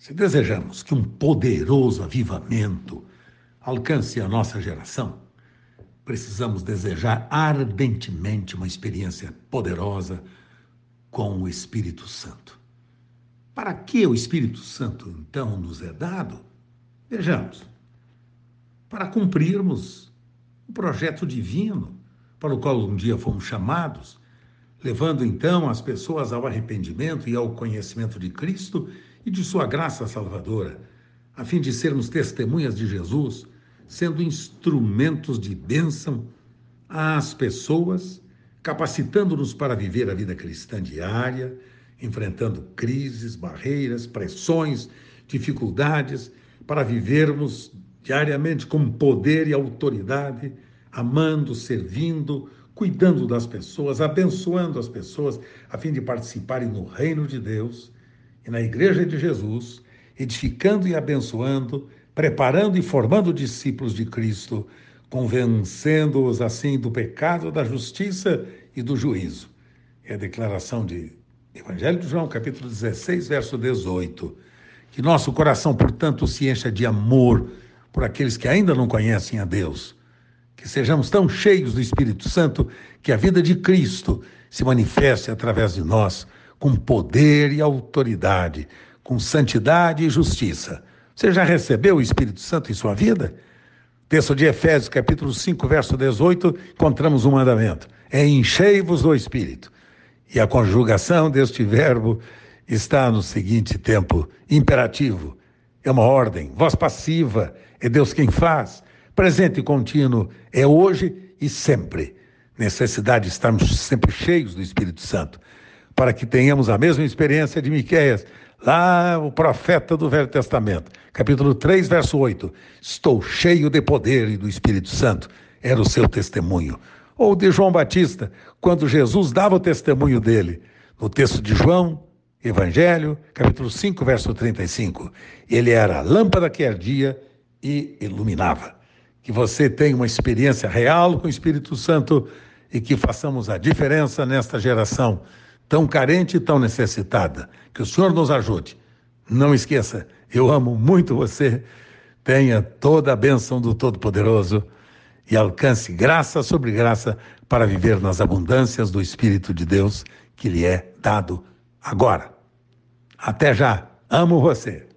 Se desejamos que um poderoso avivamento alcance a nossa geração, precisamos desejar ardentemente uma experiência poderosa com o Espírito Santo. Para que o Espírito Santo então nos é dado? Vejamos. Para cumprirmos o projeto divino para o qual um dia fomos chamados, levando então as pessoas ao arrependimento e ao conhecimento de Cristo e de sua graça salvadora, a fim de sermos testemunhas de Jesus, sendo instrumentos de bênção às pessoas, capacitando-nos para viver a vida cristã diária, enfrentando crises, barreiras, pressões, dificuldades, para vivermos diariamente com poder e autoridade, amando, servindo, cuidando das pessoas, abençoando as pessoas, a fim de participarem no reino de Deus e na Igreja de Jesus, edificando e abençoando, preparando e formando discípulos de Cristo, convencendo-os assim do pecado, da justiça e do juízo. É a declaração de Evangelho de João, capítulo 16, verso 18. Que nosso coração, portanto, se encha de amor por aqueles que ainda não conhecem a Deus. Que sejamos tão cheios do Espírito Santo que a vida de Cristo se manifeste através de nós com poder e autoridade, com santidade e justiça. Você já recebeu o Espírito Santo em sua vida? Texto de Efésios, capítulo 5, verso 18, encontramos um mandamento: é enchei-vos do Espírito. E a conjugação deste verbo está no seguinte tempo imperativo. É uma ordem, voz passiva, é Deus quem faz. Presente e contínuo é hoje e sempre. Necessidade de estarmos sempre cheios do Espírito Santo para que tenhamos a mesma experiência de Miqueias, lá o profeta do Velho Testamento, capítulo 3, verso 8. Estou cheio de poder e do Espírito Santo, era o seu testemunho. Ou de João Batista, quando Jesus dava o testemunho dele, no texto de João, Evangelho, capítulo 5, verso 35. Ele era a lâmpada que ardia e iluminava. Que você tenha uma experiência real com o Espírito Santo e que façamos a diferença nesta geração tão carente e tão necessitada. Que o Senhor nos ajude. Não esqueça, eu amo muito você. Tenha toda a bênção do Todo-Poderoso e alcance graça sobre graça para viver nas abundâncias do Espírito de Deus que lhe é dado agora. Até já. Amo você.